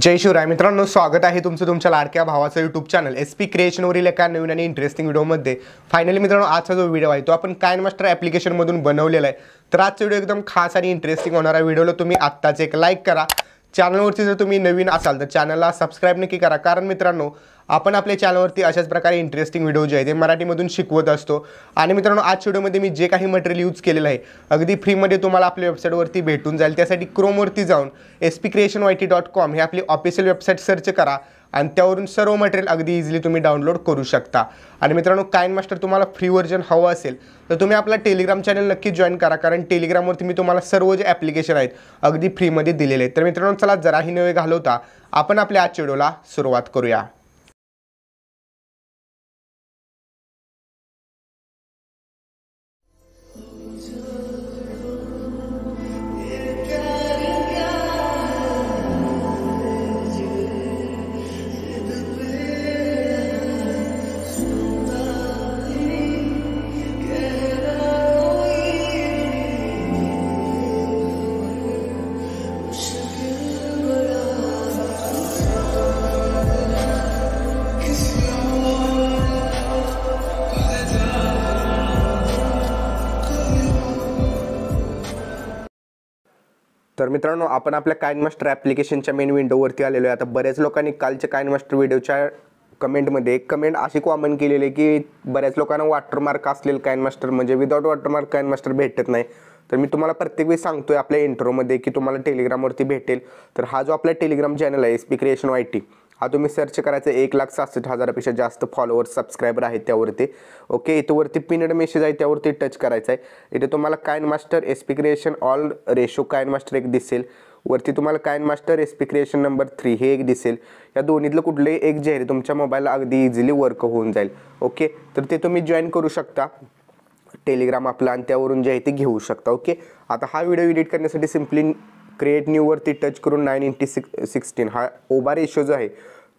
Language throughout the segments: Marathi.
जय शिवराय मित्रांनो स्वागत आहे तुमचं तुमच्या लाडक्या भावाचं यूट्यूब चॅनल एस पी क्रिएशनवरील एका नवीन आणि इंटरेस्टिंग व्हिडिओमध्ये फायनली मित्रांनो आजचा जो व्हिडिओ आहे तो आपण कायन मास्टर ॲप्लिकेशनमधून बनवलेला आहे तर आजचा व्हिडिओ एकदम खास आणि इंटरेस्टिंग होणारा व्हिडिओला तुम्ही आत्ताच एक लाईक करा चॅनलवरती जर तुम्ही नवीन असाल तर चॅनलला सबस्क्राईब नक्की करा कारण मित्रांनो आपण आपल्या चॅनलवरती अशाच प्रकारे इंटरेस्टिंग व्हिडिओ जे आहे ते मराठीमधून शिकवत असतो आणि मित्रांनो आज व्हिडिओमध्ये मी जे काही मटेरियल यूज केलेलं आहे अगदी फ्रीमध्ये तुम्हाला आपल्या वेबसाईटवरती भेटून जाईल त्यासाठी क्रोमवरती जाऊन S P creation Y T dot com हे आपली ऑफिशियल वेबसाईट सर्च करा आणि त्यावरून सर्व मटेरियल अगदी इझिली तुम्ही डाउनलोड करू शकता आणि मित्रांनो काय मास्टर तुम्हाला फ्री व्हर्जन हवं असेल तर तुम्ही आपला टेलिग्राम चॅनल नक्की जॉईन करा कारण टेलिग्रामवरती मी तुम्हाला सर्व जे ॲप्लिकेशन आहेत अगदी फ्रीमध्ये दिलेले आहेत तर मित्रांनो चला जराही नवे घालवता आपण आपल्या आज व्हिडिओला सुरुवात करूया मित्रांनो आपण आपल्या मास्टर ॲप्लिकेशनच्या मेन विंडोवरती आलेलो आहे आता बऱ्याच लोकांनी कालच्या मास्टर व्हिडिओच्या कमेंटमध्ये एक कमेंट अशी कॉमन केलेली आहे की बऱ्याच लोकांना वॉटरमार्क असलेलं मास्टर म्हणजे विदाउट वॉटरमार्क मास्टर भेटत नाही तर मी तुम्हाला प्रत्येक वेळी सांगतोय आपल्या इंटरव्ह्यूमध्ये की तुम्हाला टेलिग्रामवरती भेटेल तर हा जो आपला टेलिग्राम चॅनल आहे एस क्रिएशन वाय टी हा तुम्ही सर्च करायचं एक लाख सहासष्ट हजारापेक्षा जास्त फॉलोअर्स सबस्क्रायबर आहेत त्यावरती ओके इथंवरती पिनड मेसेज आहे त्यावरती टच करायचा आहे इथे तुम्हाला KineMaster SP creation all ratio KineMaster एक दिसेल वरती तुम्हाला KineMaster SP creation number three हे एक दिसेल या दोन्हीतलं कुठलंही एक जे आहे तुमच्या मोबाईलला अगदी इझिली वर्क होऊन जाईल ओके तर ते तुम्ही जॉईन करू शकता टेलिग्राम आपला आणि त्यावरून जे आहे ते घेऊ शकता ओके आता हा व्हिडिओ एडिट करण्यासाठी सिम्पली क्रिएट न्यूवरती टच करून नाईन इंटी सिक्स सिक्स्टीन हा ओबा रेशो जो आहे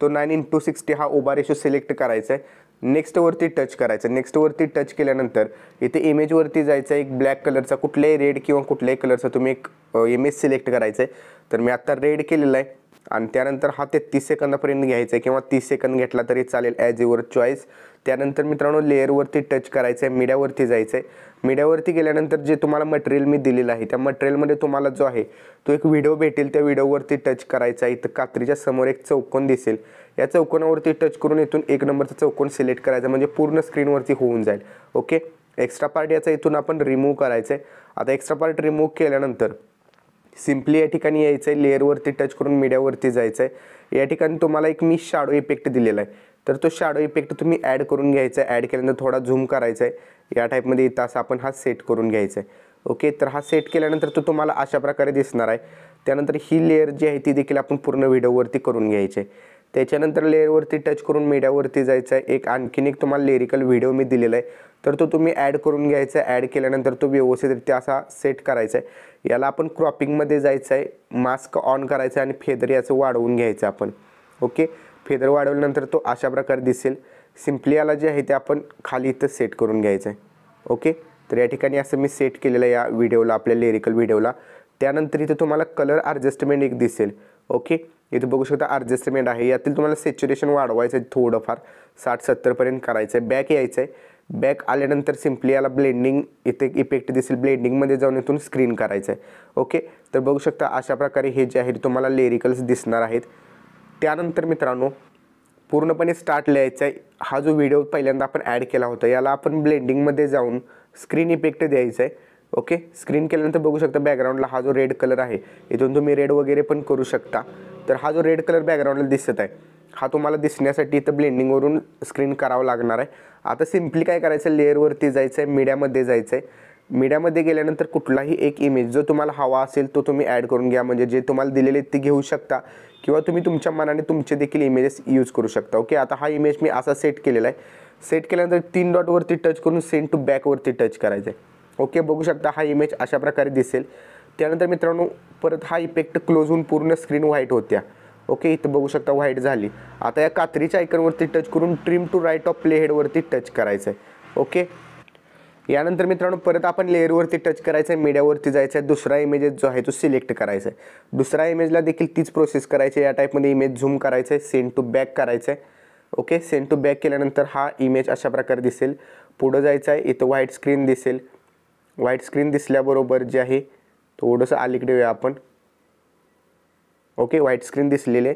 तो नाईन इंटू सिक्स्टी हा ओबा रेशो सिलेक्ट करायचा आहे नेक्स्टवरती टच नेक्स्ट नेक्स्टवरती टच केल्यानंतर इथे इमेजवरती जायचं आहे एक ब्लॅक कलरचा कुठल्याही रेड किंवा कुठल्याही कलरचा तुम्ही एक इमेज सिलेक्ट करायचं आहे तर मी आत्ता रेड केलेला आहे आणि त्यानंतर हा तेहतीस सेकंदापर्यंत घ्यायचा आहे किंवा तीस सेकंद घेतला तरी चालेल ॲज युअर चॉईस त्यानंतर मित्रांनो लेअरवरती टच करायचं आहे मीडियावरती जायचं आहे मीडियावरती गेल्यानंतर जे तुम्हाला मटेरियल मी दिलेलं आहे त्या मटेरियलमध्ये तुम्हाला जो आहे तो एक व्हिडिओ भेटेल त्या व्हिडिओवरती टच करायचा आहे इथं कात्रीच्या समोर एक चौकोन दिसेल या चौकोनावरती टच करून इथून एक नंबरचा चौकोन सिलेक्ट करायचा म्हणजे पूर्ण स्क्रीनवरती होऊन जाईल ओके एक्स्ट्रा पार्ट याचा इथून आपण रिमूव्ह करायचं आहे आता एक्स्ट्रा पार्ट रिमूव्ह केल्यानंतर सिम्पली या ठिकाणी यायचं आहे लेअरवरती टच करून मीडियावरती जायचं आहे या ठिकाणी तुम्हाला एक मी शॅडो इफेक्ट दिलेला आहे तर तो शॅडो इफेक्ट तुम्ही ॲड करून घ्यायचा आहे ॲड केल्यानंतर थोडा झूम करायचा आहे या टाईपमध्ये इथं असं आपण हा सेट करून घ्यायचा आहे ओके तर हा सेट केल्यानंतर तो तुम्हाला अशा प्रकारे दिसणार आहे त्यानंतर ही लेअर जी आहे ती देखील आपण पूर्ण व्हिडिओवरती करून घ्यायची आहे त्याच्यानंतर लेअरवरती टच करून मीडियावरती जायचं आहे एक आणखीन एक तुम्हाला लिरिकल व्हिडिओ मी दिलेला आहे तर तो तुम्ही ॲड करून घ्यायचा आहे ॲड केल्यानंतर तो व्यवस्थितरित्या असा सेट करायचा आहे याला आपण क्रॉपिंगमध्ये जायचं आहे मास्क ऑन करायचं आहे आणि फेदर याचं वाढवून घ्यायचं आपण ओके फेदर वाढवल्यानंतर तो अशा प्रकारे दिसेल सिम्पली याला जे आहे ते आपण खाली इथं सेट करून घ्यायचं आहे ओके तर या ठिकाणी असं मी सेट केलेलं या व्हिडिओला आपल्या लिरिकल व्हिडिओला त्यानंतर इथं तुम्हाला कलर ॲडजस्टमेंट एक दिसेल ओके इथे बघू शकता ॲडजस्टमेंट आहे यातील तुम्हाला सेच्युरेशन वाढवायचं आहे थोडंफार साठ सत्तरपर्यंत करायचं आहे बॅक यायचं आहे बॅक आल्यानंतर सिम्पली याला ब्लेंडिंग इथे इफेक्ट दिसेल ब्लेंडिंगमध्ये जाऊन इथून स्क्रीन करायचं आहे ओके तर बघू शकता अशा प्रकारे हे जे आहे तुम्हाला लेरिकल्स दिसणार आहेत त्यानंतर मित्रांनो पूर्णपणे स्टार्ट लिहायचा आहे हा जो व्हिडिओ पहिल्यांदा आपण ॲड केला होता याला आपण ब्लेंडिंगमध्ये जाऊन स्क्रीन इफेक्ट द्यायचा आहे ओके स्क्रीन केल्यानंतर बघू शकता बॅकग्राऊंडला हा जो रेड कलर आहे इथून तुम्ही रेड वगैरे पण करू शकता तर हा जो रेड कलर बॅकग्राऊंडला दिसत आहे हा तुम्हाला दिसण्यासाठी इथं ब्लेंडिंगवरून स्क्रीन करावं लागणार आहे आता सिम्पली काय करायचं आहे लेअरवरती जायचं आहे मीडियामध्ये जायचं आहे मीडियामध्ये गेल्यानंतर कुठलाही एक इमेज जो तुम्हाला हवा असेल तो तुम्ही ॲड करून घ्या म्हणजे जे तुम्हाला दिलेले ते घेऊ शकता किंवा तुम्ही तुमच्या मनाने तुमचे देखील इमेजेस यूज करू शकता ओके आता हा इमेज मी असा सेट केलेला आहे सेट केल्यानंतर तीन डॉटवरती टच करून सेंड टू बॅकवरती टच करायचं आहे ओके बघू शकता हा इमेज अशा प्रकारे दिसेल त्यानंतर मित्रांनो परत हा इफेक्ट क्लोज होऊन पूर्ण स्क्रीन व्हाईट होत्या ओके इथं बघू शकता व्हाईट झाली आता या कात्रीच्या आयकनवरती टच करून trim to right of play touch करायचं आहे ओके यानंतर मित्रांनो परत आपण लेअरवरती टच करायचं आहे मीडियावरती जायचं आहे दुसरा इमेज जो आहे तो सिलेक्ट करायचा आहे दुसऱ्या इमेजला देखील तीच प्रोसेस करायची या टाईपमध्ये इमेज झूम करायचं आहे सेंड टू बॅक करायचं आहे ओके सेंड टू बॅक केल्यानंतर हा इमेज अशा प्रकारे दिसेल पुढं जायचं आहे इथं व्हाईट स्क्रीन दिसेल व्हाईट स्क्रीन दिसल्याबरोबर जे आहे थोडंसं अलीकडे येऊया आपण ओके व्हाईट स्क्रीन दिसलेले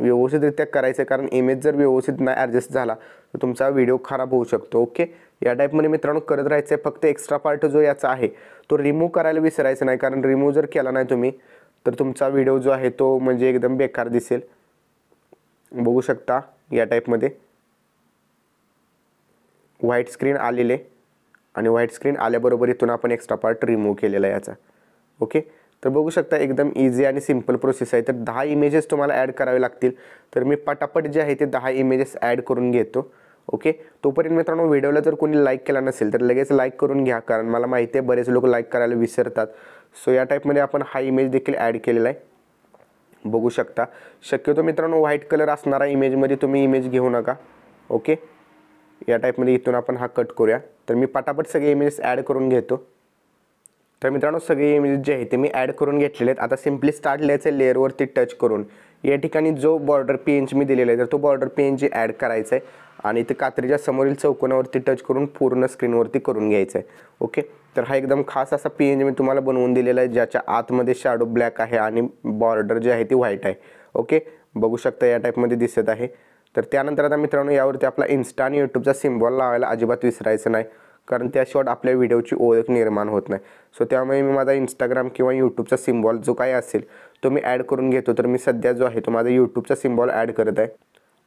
व्यवस्थितरित्या करायचं आहे कारण इमेज जर व्यवस्थित नाही ॲडजस्ट झाला तर तुमचा व्हिडिओ खराब होऊ शकतो ओके या टाईपमध्ये मित्रांनो करत राहायचं आहे फक्त एक्स्ट्रा पार्ट जो याचा आहे तो रिमूव्ह करायला विसरायचा नाही कारण रिमूव्ह जर केला नाही तुम्ही तर तुमचा व्हिडिओ जो आहे तो म्हणजे एकदम बेकार दिसेल बघू शकता या टाईपमध्ये व्हाईट स्क्रीन आलेले आणि व्हाईट स्क्रीन आल्याबरोबर इथून आपण एक्स्ट्रा पार्ट रिमूव्ह केलेला आहे याचा ओके तर बघू शकता एकदम इझी आणि सिम्पल प्रोसेस आहे तर दहा इमेजेस तुम्हाला ॲड करावे लागतील तर मी पटापट जे आहे ते दहा इमेजेस ॲड करून घेतो ओके तोपर्यंत मित्रांनो व्हिडिओला जर कोणी लाईक केला नसेल तर लगेच लाईक करून घ्या कारण मला माहिती आहे बरेच लोक लाईक करायला विसरतात सो या टाईपमध्ये आपण हा इमेज देखील ॲड केलेला आहे बघू शकता शक्यतो मित्रांनो व्हाईट कलर असणारा इमेजमध्ये तुम्ही इमेज घेऊ नका ओके या टाईपमध्ये इथून आपण हा कट करूया तर मी पटापट सगळे इमेजेस ॲड करून घेतो तर मित्रांनो सगळे इमेजेस जे आहेत ते मी ॲड करून घेतलेले आहेत आता सिम्पली स्टार्ट लिहायचं आहे लेअरवरती टच करून या ठिकाणी जो बॉर्डर पेंच मी दिलेला आहे तर तो बॉर्डर पेंच जे ॲड करायचा आहे आणि ते कात्रीच्या समोरील चौकोनावरती टच करून पूर्ण स्क्रीनवरती करून घ्यायचं आहे ओके तर हा एकदम खास असा पेंज मी तुम्हाला बनवून दिलेला आहे ज्याच्या आतमध्ये शॅडो ब्लॅक आहे आणि बॉर्डर जे आहे ती व्हाईट आहे ओके बघू शकता या टाईपमध्ये दिसत आहे तर त्यानंतर आता मित्रांनो यावरती आपला इन्स्टा आणि यूट्यूबचा सिम्बॉल लावायला अजिबात विसरायचं नाही कारण त्याशिवाय आपल्या व्हिडिओची ओळख निर्माण होत नाही सो त्यामुळे मी माझा इंस्टाग्राम किंवा यूट्यूबचा सिम्बॉल जो काय असेल तो मी ॲड करून घेतो तर मी सध्या जो आहे तो माझा यूट्यूबचा सिम्बॉल ॲड करत आहे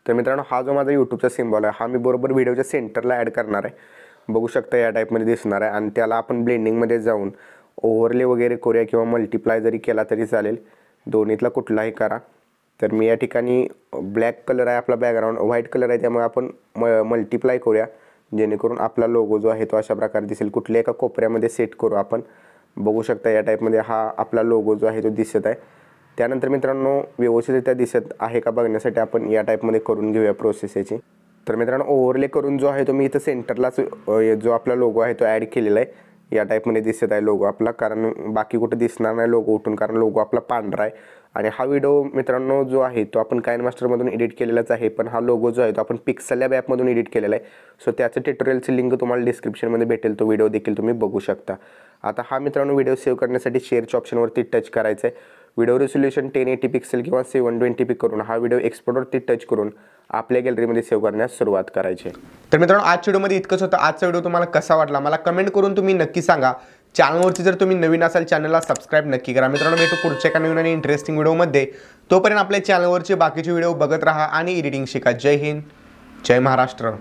तर मित्रांनो हा जो माझा यूट्यूबचा सिम्बॉल आहे हा मी बरोबर व्हिडिओच्या सेंटरला ॲड करणार आहे बघू शकता या टाईपमध्ये दिसणार आहे आणि त्याला आपण ब्लेंडिंगमध्ये जाऊन ओव्हरले वगैरे करूया किंवा मल्टिप्लाय जरी केला तरी चालेल दोन्हीतला कुठलाही करा तर मी या ठिकाणी ब्लॅक कलर आहे आपला बॅकग्राऊंड व्हाईट कलर आहे त्यामुळे आपण म मल्टिप्लाय करूया जेणेकरून आपला लोगो जो आहे तो अशा प्रकारे दिसेल कुठल्या एका कोपऱ्यामध्ये सेट करू आपण बघू शकता या टाईपमध्ये हा आपला लोगो जो आहे तो दिसत आहे त्यानंतर मित्रांनो व्यवस्थितरित्या दिसत आहे का बघण्यासाठी आपण या टाईपमध्ये करून घेऊया प्रोसेस याची तर मित्रांनो ओव्हरले करून जो आहे तो मी इथं सेंटरलाच जो आपला लोगो आहे तो ॲड केलेला आहे या टाईपमध्ये दिसत आहे लोगो आपला कारण बाकी कुठे दिसणार नाही लोगो उठून कारण लोगो आपला पांढरा आहे आणि हा व्हिडिओ मित्रांनो जो आहे तो आपण कायन मास्टरमधून एडिट केलेलाच आहे पण हा लोगो जो आहे तो आपण पिक्सल या ॲपमधून एडिट केलेला आहे सो त्याचं ट्युटोरियलचं लिंक तुम्हाला डिस्क्रिप्शनमध्ये भेटेल तो व्हिडिओ देखील तुम्ही बघू शकता आता हा मित्रांनो व्हिडिओ सेव्ह करण्यासाठी शेअरच्या ऑप्शनवरती टच करायचं आहे video resolution ten eighty pixel किंवा सेवन ट्वेंटी पिक करून हा व्हिडिओ एक्सपोर्टवरती टच करून आपल्या गॅलरीमध्ये सेव्ह करण्यास सुरुवात करायची तर मित्रांनो आज व्हिडिओमध्ये इतकंच होतं आजचा व्हिडिओ तुम्हाला कसा वाटला मला कमेंट करून तुम्ही नक्की सांगा चॅनलवरती जर तुम्ही नवीन असाल चॅनलला सबस्क्राईब नक्की करा मित्रांनो भेटू पुढच्या एका नवीन आणि इंटरेस्टिंग व्हिडिओमध्ये तोपर्यंत आपल्या चॅनलवरचे बाकीचे व्हिडिओ बघत राहा आणि एडिटिंग शिका जय हिंद जय महाराष्ट्र